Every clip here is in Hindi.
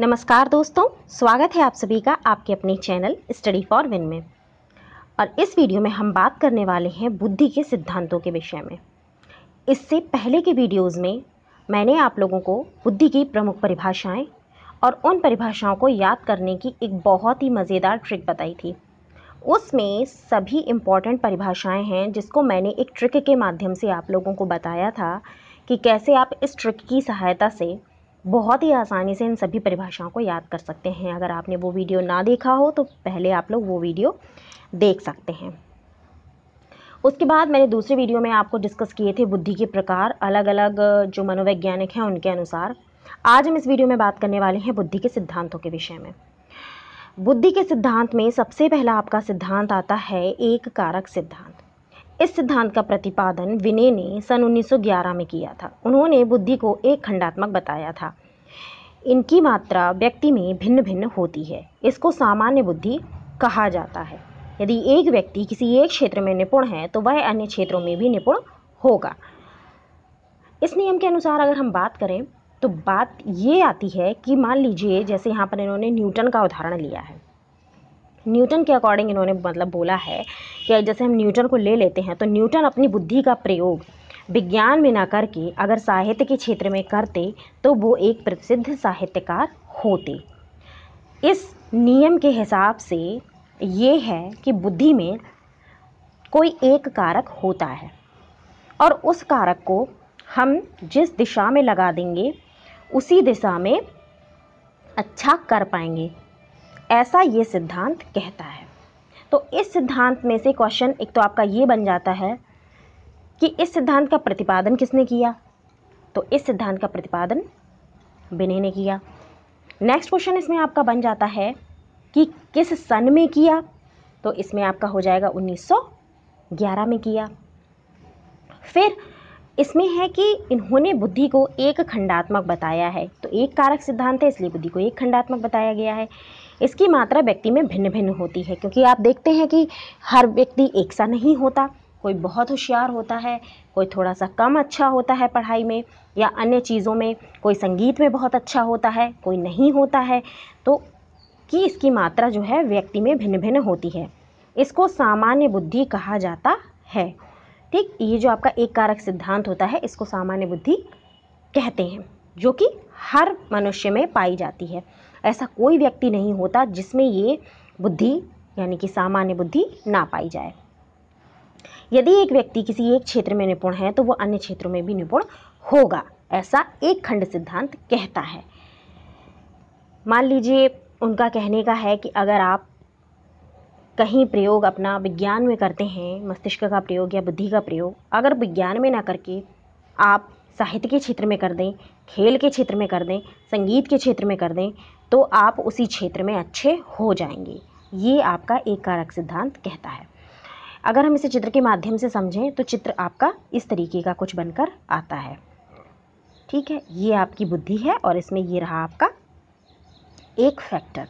नमस्कार दोस्तों स्वागत है आप सभी का आपके अपने चैनल स्टडी फॉर विन में और इस वीडियो में हम बात करने वाले हैं बुद्धि के सिद्धांतों के विषय में इससे पहले के वीडियोस में मैंने आप लोगों को बुद्धि की प्रमुख परिभाषाएं और उन परिभाषाओं को याद करने की एक बहुत ही मज़ेदार ट्रिक बताई थी उसमें सभी इम्पॉर्टेंट परिभाषाएँ हैं जिसको मैंने एक ट्रिक के माध्यम से आप लोगों को बताया था कि कैसे आप इस ट्रिक की सहायता से बहुत ही आसानी से इन सभी परिभाषाओं को याद कर सकते हैं अगर आपने वो वीडियो ना देखा हो तो पहले आप लोग वो वीडियो देख सकते हैं उसके बाद मैंने दूसरे वीडियो में आपको डिस्कस किए थे बुद्धि के प्रकार अलग अलग जो मनोवैज्ञानिक हैं उनके अनुसार आज हम इस वीडियो में बात करने वाले हैं बुद्धि के सिद्धांतों के विषय में बुद्धि के सिद्धांत में सबसे पहला आपका सिद्धांत आता है एक कारक सिद्धांत इस सिद्धांत का प्रतिपादन विनय ने सन 1911 में किया था उन्होंने बुद्धि को एक खंडात्मक बताया था इनकी मात्रा व्यक्ति में भिन्न भिन्न होती है इसको सामान्य बुद्धि कहा जाता है यदि एक व्यक्ति किसी एक क्षेत्र में निपुण है तो वह अन्य क्षेत्रों में भी निपुण होगा इस नियम के अनुसार अगर हम बात करें तो बात ये आती है कि मान लीजिए जैसे यहाँ पर इन्होंने न्यूटन का उदाहरण लिया है न्यूटन के अकॉर्डिंग इन्होंने मतलब बोला है कि जैसे हम न्यूटन को ले लेते हैं तो न्यूटन अपनी बुद्धि का प्रयोग विज्ञान में ना करके अगर साहित्य के क्षेत्र में करते तो वो एक प्रसिद्ध साहित्यकार होते इस नियम के हिसाब से ये है कि बुद्धि में कोई एक कारक होता है और उस कारक को हम जिस दिशा में लगा देंगे उसी दिशा में अच्छा कर पाएंगे ऐसा ये सिद्धांत कहता है तो इस सिद्धांत में से क्वेश्चन एक तो आपका ये बन जाता है कि इस सिद्धांत का प्रतिपादन किसने किया तो इस सिद्धांत का प्रतिपादन बिने ने किया नेक्स्ट क्वेश्चन इसमें आपका बन जाता है कि किस सन में किया तो इसमें आपका हो जाएगा 1911 में किया फिर इसमें है कि इन्होंने बुद्धि को एक खंडात्मक बताया है तो एक कारक सिद्धांत है इसलिए बुद्धि को एक खंडात्मक बताया गया है इसकी मात्रा व्यक्ति में भिन्न भिन्न होती है क्योंकि आप देखते हैं कि हर व्यक्ति एक सा नहीं होता कोई बहुत होशियार होता है कोई थोड़ा सा कम अच्छा होता है पढ़ाई में या अन्य चीज़ों में कोई संगीत में बहुत अच्छा होता है कोई नहीं होता है तो कि इसकी मात्रा जो है व्यक्ति में भिन्न भिन्न होती है इसको सामान्य बुद्धि कहा जाता है ठीक ये जो आपका एक कारक सिद्धांत होता है इसको सामान्य बुद्धि कहते हैं जो कि हर मनुष्य में पाई जाती है ऐसा कोई व्यक्ति नहीं होता जिसमें ये बुद्धि यानी कि सामान्य बुद्धि ना पाई जाए यदि एक व्यक्ति किसी एक क्षेत्र में निपुण है तो वह अन्य क्षेत्रों में भी निपुण होगा ऐसा एक खंड सिद्धांत कहता है मान लीजिए उनका कहने का है कि अगर आप कहीं प्रयोग अपना विज्ञान में करते हैं मस्तिष्क का प्रयोग या बुद्धि का प्रयोग अगर विज्ञान में ना करके आप साहित्य के क्षेत्र में कर दें खेल के क्षेत्र में कर दें संगीत के क्षेत्र में कर दें तो आप उसी क्षेत्र में अच्छे हो जाएंगे ये आपका एक कारक सिद्धांत कहता है अगर हम इसे चित्र के माध्यम से समझें तो चित्र आपका इस तरीके का कुछ बनकर आता है ठीक है ये आपकी बुद्धि है और इसमें ये रहा आपका एक फैक्टर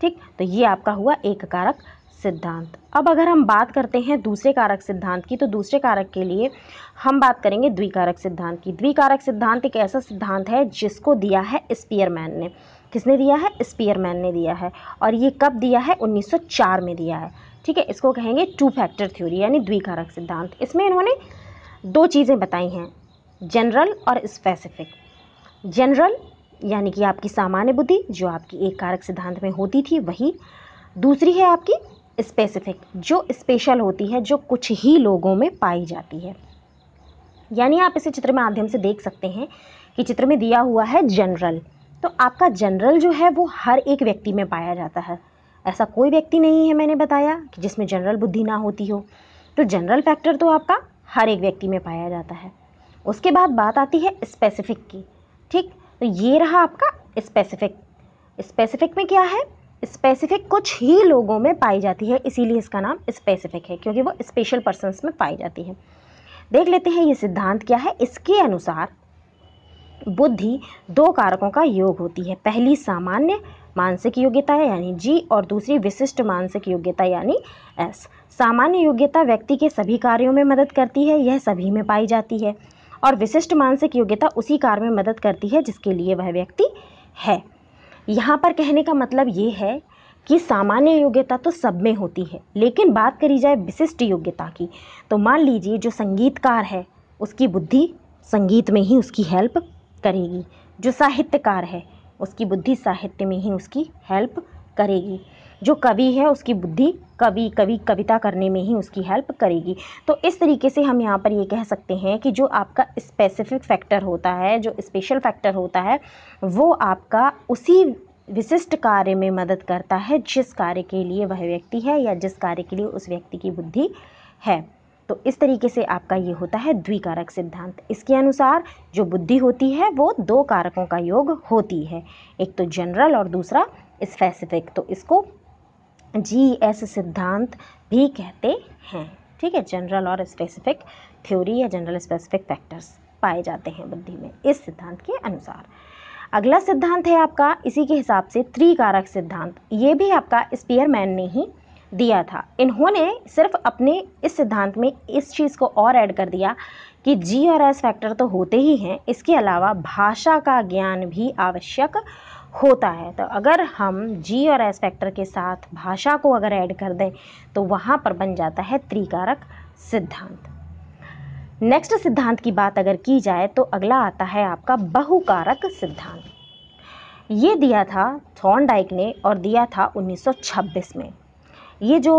ठीक तो ये आपका हुआ एक कारक सिद्धांत अब अगर हम बात करते हैं दूसरे कारक सिद्धांत की तो दूसरे कारक के लिए हम बात करेंगे द्विकारक सिद्धांत की द्विकारक सिद्धांत एक ऐसा सिद्धांत है जिसको दिया है स्पीयरमैन ने किसने दिया है स्पीयरमैन ने दिया है और ये कब दिया है 1904 में दिया है ठीक है इसको कहेंगे टू फैक्टर थ्योरी यानी द्विकारक सिद्धांत इसमें इन्होंने दो चीज़ें बताई हैं जनरल और स्पेसिफिक जनरल यानी कि आपकी सामान्य बुद्धि जो आपकी एक कारक सिद्धांत में होती थी वही दूसरी है आपकी स्पेसिफिक जो स्पेशल होती है जो कुछ ही लोगों में पाई जाती है यानी आप इसे चित्र माध्यम से देख सकते हैं कि चित्र में दिया हुआ है जनरल तो आपका जनरल जो है वो हर एक व्यक्ति में पाया जाता है ऐसा कोई व्यक्ति नहीं है मैंने बताया कि जिसमें जनरल बुद्धि ना होती हो तो जनरल फैक्टर तो आपका हर एक व्यक्ति में पाया जाता है उसके बाद बात आती है स्पेसिफिक की ठीक तो ये रहा आपका स्पेसिफिक स्पेसिफिक में क्या है स्पेसिफ़िक कुछ ही लोगों में पाई जाती है इसीलिए इसका नाम स्पेसिफ़िक है क्योंकि वो स्पेशल पर्सनस में पाई जाती है देख लेते हैं ये सिद्धांत क्या है इसके अनुसार बुद्धि दो कारकों का योग होती है पहली सामान्य मानसिक योग्यता है यानी जी और दूसरी विशिष्ट मानसिक योग्यता यानी एस सामान्य योग्यता व्यक्ति के सभी कार्यों में मदद करती है यह सभी में पाई जाती है और विशिष्ट मानसिक योग्यता उसी कार्य में मदद करती है जिसके लिए वह व्यक्ति है यहाँ पर कहने का मतलब ये है कि सामान्य योग्यता तो सब में होती है लेकिन बात करी जाए विशिष्ट योग्यता की तो मान लीजिए जो संगीतकार है उसकी बुद्धि संगीत में ही उसकी हेल्प करेगी जो साहित्यकार है उसकी बुद्धि साहित्य में ही उसकी हेल्प करेगी जो कवि है उसकी बुद्धि कवि कवि कविता करने में ही उसकी हेल्प करेगी तो इस तरीके से हम यहाँ पर ये कह सकते हैं कि जो आपका स्पेसिफिक फैक्टर होता है जो स्पेशल फैक्टर होता है वो आपका उसी विशिष्ट कार्य में मदद करता है जिस कार्य के लिए वह व्यक्ति है या जिस कार्य के लिए उस व्यक्ति की बुद्धि है तो इस तरीके से आपका ये होता है द्विकारक सिद्धांत इसके अनुसार जो बुद्धि होती है वो दो कारकों का योग होती है एक तो जनरल और दूसरा स्पेसिफिक तो इसको जी एस सिद्धांत भी कहते हैं ठीक है जनरल और स्पेसिफिक थ्योरी या जनरल स्पेसिफिक फैक्टर्स पाए जाते हैं बुद्धि में इस सिद्धांत के अनुसार अगला सिद्धांत है आपका इसी के हिसाब से त्रिकारक सिद्धांत ये भी आपका स्पीयरमैन ने ही दिया था इन्होंने सिर्फ अपने इस सिद्धांत में इस चीज़ को और ऐड कर दिया कि जी और एस फैक्टर तो होते ही हैं इसके अलावा भाषा का ज्ञान भी आवश्यक होता है तो अगर हम जी और एस फैक्टर के साथ भाषा को अगर ऐड कर दें तो वहाँ पर बन जाता है त्रिकारक सिद्धांत नेक्स्ट सिद्धांत की बात अगर की जाए तो अगला आता है आपका बहुकारक सिद्धांत ये दिया था डाइक ने और दिया था 1926 में ये जो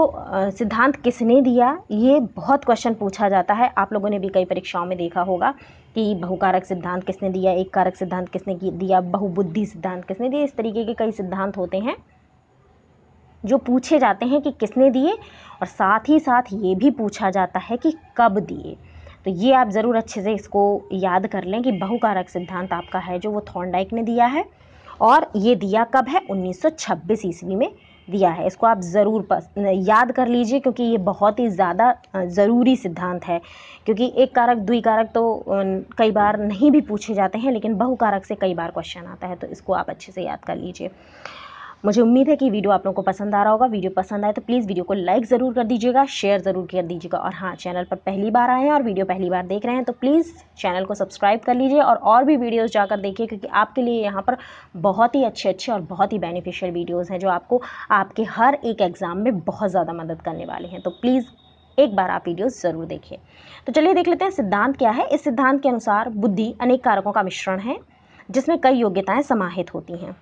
सिद्धांत किसने दिया ये बहुत क्वेश्चन पूछा जाता है आप लोगों ने भी कई परीक्षाओं में देखा होगा कि बहुकारक सिद्धांत किसने दिया एक कारक सिद्धांत किसने दिया बहुबुद्धि सिद्धांत किसने दिया इस तरीके के कई सिद्धांत होते हैं जो पूछे जाते हैं कि किसने दिए और साथ ही साथ ये भी पूछा जाता है कि कब दिए तो ये आप ज़रूर अच्छे से इसको याद कर लें कि बहुकारक सिद्धांत आपका है जो वो थॉर्नडाइक ने दिया है और ये दिया कब है 1926 ईस्वी में दिया है इसको आप ज़रूर याद कर लीजिए क्योंकि ये बहुत ही ज़्यादा ज़रूरी सिद्धांत है क्योंकि एक कारक कारक तो कई बार नहीं भी पूछे जाते हैं लेकिन बहुकारक से कई बार क्वेश्चन आता है तो इसको आप अच्छे से याद कर लीजिए मुझे उम्मीद है कि वीडियो आप लोगों को पसंद आ रहा होगा वीडियो पसंद आए तो प्लीज़ वीडियो को लाइक ज़रूर कर दीजिएगा शेयर ज़रूर कर दीजिएगा और हाँ चैनल पर पहली बार आए हैं और वीडियो पहली बार देख रहे हैं तो प्लीज़ चैनल को सब्सक्राइब कर लीजिए और और भी वीडियोज़ जाकर देखिए क्योंकि आपके लिए यहाँ पर बहुत ही अच्छे अच्छे और बहुत ही बेनिफिशियल वीडियोज़ हैं जो आपको आपके हर एक एग्ज़ाम में बहुत ज़्यादा मदद करने वाले हैं तो प्लीज़ एक बार आप वीडियो ज़रूर देखिए तो चलिए देख लेते हैं सिद्धांत क्या है इस सिद्धांत के अनुसार बुद्धि अनेक कारकों का मिश्रण है जिसमें कई योग्यताएं समाहित होती हैं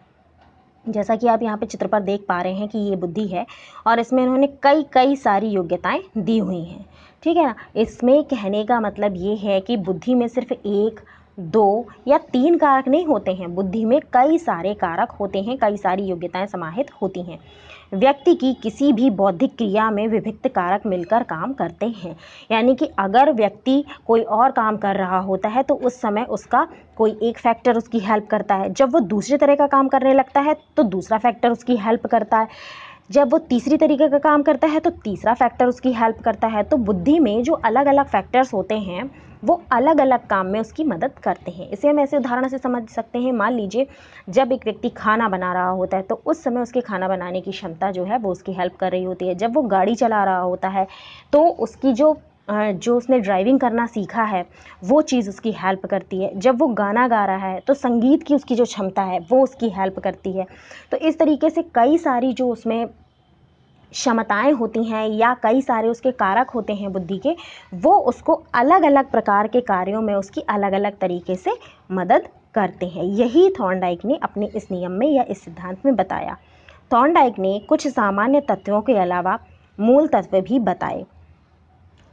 जैसा कि आप यहाँ पे चित्र पर देख पा रहे हैं कि ये बुद्धि है और इसमें इन्होंने कई कई सारी योग्यताएं दी हुई हैं ठीक है ना इसमें कहने का मतलब ये है कि बुद्धि में सिर्फ एक दो या तीन कारक नहीं होते हैं बुद्धि में कई सारे कारक होते हैं कई सारी योग्यताएं समाहित होती हैं व्यक्ति की किसी भी बौद्धिक क्रिया में विभिन्न कारक मिलकर काम करते हैं यानी कि अगर व्यक्ति कोई और काम कर रहा होता है तो उस समय उसका कोई एक फैक्टर उसकी हेल्प करता है जब वो दूसरे तरह का काम करने लगता है तो दूसरा फैक्टर उसकी हेल्प करता है जब वो तीसरी तरीके का काम करता है तो तीसरा फैक्टर उसकी हेल्प करता है तो बुद्धि में जो अलग अलग फैक्टर्स होते हैं वो अलग अलग काम में उसकी मदद करते हैं इसे हम ऐसे उदाहरण से समझ सकते हैं मान लीजिए जब एक व्यक्ति खाना बना रहा होता है तो उस समय उसके खाना बनाने की क्षमता जो है वो उसकी हेल्प कर रही होती है जब वो गाड़ी चला रहा होता है तो उसकी जो जो उसने ड्राइविंग करना सीखा है वो चीज़ उसकी हेल्प करती है जब वो गाना गा रहा है तो संगीत की उसकी जो क्षमता है वो उसकी हेल्प करती है तो इस तरीके से कई सारी जो उसमें क्षमताएँ होती हैं या कई सारे उसके कारक होते हैं बुद्धि के वो उसको अलग अलग प्रकार के कार्यों में उसकी अलग अलग तरीके से मदद करते हैं यही थॉर्नडाइक ने अपने इस नियम में या इस सिद्धांत में बताया थॉर्नडाइक ने कुछ सामान्य तत्वों के अलावा मूल तत्व भी बताए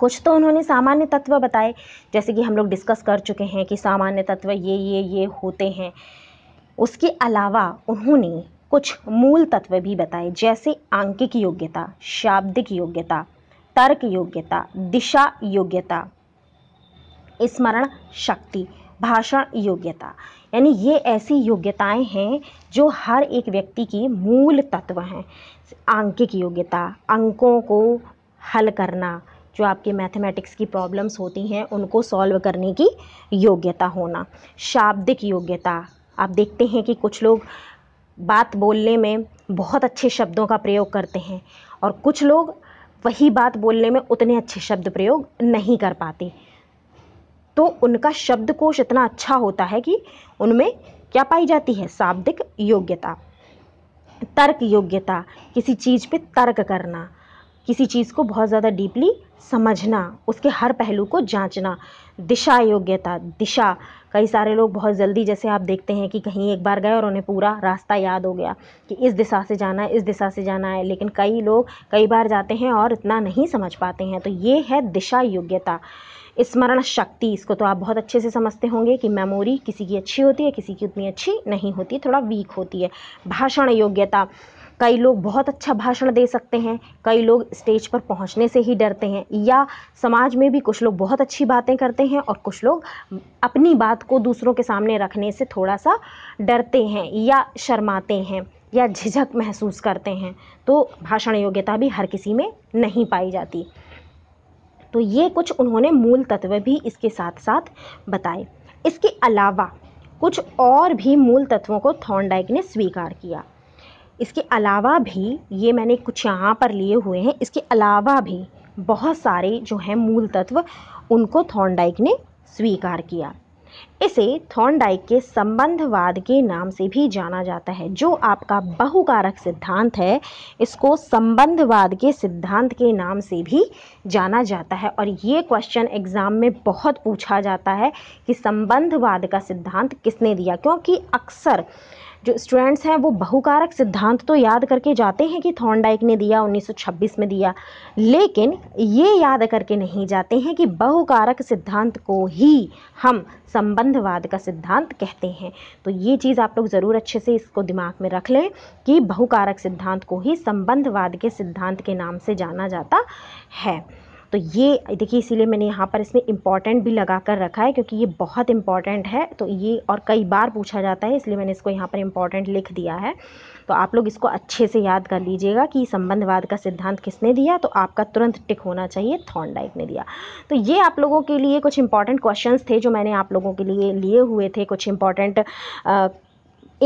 कुछ तो उन्होंने सामान्य तत्व बताए जैसे कि हम लोग डिस्कस कर चुके हैं कि सामान्य तत्व ये ये ये होते हैं उसके अलावा उन्होंने कुछ मूल तत्व भी बताए जैसे आंकिक योग्यता शाब्दिक योग्यता तर्क योग्यता दिशा योग्यता स्मरण शक्ति भाषण योग्यता यानी ये ऐसी योग्यताएं हैं जो हर एक व्यक्ति की मूल तत्व हैं आंकिक योग्यता अंकों को हल करना जो आपके मैथमेटिक्स की प्रॉब्लम्स होती हैं उनको सॉल्व करने की योग्यता होना शाब्दिक योग्यता आप देखते हैं कि कुछ लोग बात बोलने में बहुत अच्छे शब्दों का प्रयोग करते हैं और कुछ लोग वही बात बोलने में उतने अच्छे शब्द प्रयोग नहीं कर पाते तो उनका शब्दकोश इतना अच्छा होता है कि उनमें क्या पाई जाती है शाब्दिक योग्यता तर्क योग्यता किसी चीज़ पे तर्क करना किसी चीज़ को बहुत ज़्यादा डीपली समझना उसके हर पहलू को जाँचना दिशा योग्यता दिशा कई सारे लोग बहुत जल्दी जैसे आप देखते हैं कि कहीं एक बार गए और उन्हें पूरा रास्ता याद हो गया कि इस दिशा से जाना है इस दिशा से जाना है लेकिन कई लोग कई बार जाते हैं और इतना नहीं समझ पाते हैं तो ये है दिशा योग्यता स्मरण शक्ति इसको तो आप बहुत अच्छे से समझते होंगे कि मेमोरी किसी की अच्छी होती है किसी की उतनी अच्छी नहीं होती थोड़ा वीक होती है भाषण योग्यता कई लोग बहुत अच्छा भाषण दे सकते हैं कई लोग स्टेज पर पहुँचने से ही डरते हैं या समाज में भी कुछ लोग बहुत अच्छी बातें करते हैं और कुछ लोग अपनी बात को दूसरों के सामने रखने से थोड़ा सा डरते हैं या शर्माते हैं या झिझक महसूस करते हैं तो भाषण योग्यता भी हर किसी में नहीं पाई जाती तो ये कुछ उन्होंने मूल तत्व भी इसके साथ साथ बताए इसके अलावा कुछ और भी मूल तत्वों को थॉर्नडाइक ने स्वीकार किया इसके अलावा भी ये मैंने कुछ यहाँ पर लिए हुए हैं इसके अलावा भी बहुत सारे जो हैं मूल तत्व उनको थॉर्नडाइक ने स्वीकार किया इसे थॉर्नडाइक के संबंधवाद के नाम से भी जाना जाता है जो आपका बहुकारक सिद्धांत है इसको संबंधवाद के सिद्धांत के नाम से भी जाना जाता है और ये क्वेश्चन एग्ज़ाम में बहुत पूछा जाता है कि संबंधवाद का सिद्धांत किसने दिया क्योंकि अक्सर जो स्टूडेंट्स हैं वो बहुकारक सिद्धांत तो याद करके जाते हैं कि थॉर्नडाइक ने दिया 1926 में दिया लेकिन ये याद करके नहीं जाते हैं कि बहुकारक सिद्धांत को ही हम संबंधवाद का सिद्धांत कहते हैं तो ये चीज़ आप लोग ज़रूर अच्छे से इसको दिमाग में रख लें कि बहुकारक सिद्धांत को ही संबंधवाद के सिद्धांत के नाम से जाना जाता है तो ये देखिए इसीलिए मैंने यहाँ पर इसमें इम्पॉर्टेंट भी लगा कर रखा है क्योंकि ये बहुत इम्पॉर्टेंट है तो ये और कई बार पूछा जाता है इसलिए मैंने इसको यहाँ पर इम्पॉर्टेंट लिख दिया है तो आप लोग इसको अच्छे से याद कर लीजिएगा कि संबंधवाद का सिद्धांत किसने दिया तो आपका तुरंत टिक होना चाहिए थॉर्नडाइक ने दिया तो ये आप लोगों के लिए कुछ इंपॉर्टेंट क्वेश्चंस थे जो मैंने आप लोगों के लिए लिए हुए थे कुछ इंपॉर्टेंट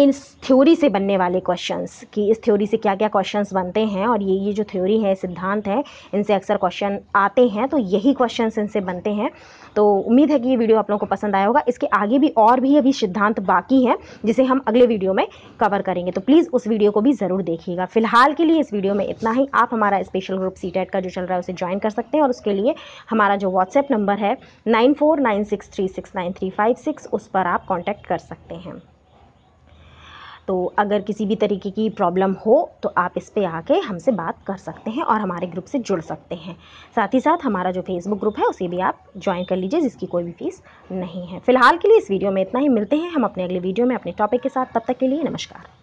इस थ्योरी से बनने वाले क्वेश्चंस कि इस थ्योरी से क्या क्या क्वेश्चंस बनते हैं और ये ये जो थ्योरी है सिद्धांत है इनसे अक्सर क्वेश्चन आते हैं तो यही क्वेश्चंस इनसे बनते हैं तो उम्मीद है कि ये वीडियो आप लोगों को पसंद आया होगा इसके आगे भी और भी अभी सिद्धांत बाकी हैं जिसे हम अगले वीडियो में कवर करेंगे तो प्लीज़ उस वीडियो को भी ज़रूर देखिएगा फिलहाल के लिए इस वीडियो में इतना ही आप हमारा स्पेशल ग्रुप सी का जो चल रहा है उसे ज्वाइन कर सकते हैं और उसके लिए हमारा जो व्हाट्सएप नंबर है nine four nine six three six nine three five six उस पर आप कॉन्टैक्ट कर सकते हैं तो अगर किसी भी तरीके की प्रॉब्लम हो तो आप इस पर आके हमसे बात कर सकते हैं और हमारे ग्रुप से जुड़ सकते हैं साथ ही साथ हमारा जो फेसबुक ग्रुप है उसे भी आप ज्वाइन कर लीजिए जिसकी कोई भी फ़ीस नहीं है फ़िलहाल के लिए इस वीडियो में इतना ही मिलते हैं हम अपने अगले वीडियो में अपने टॉपिक के साथ तब तक के लिए नमस्कार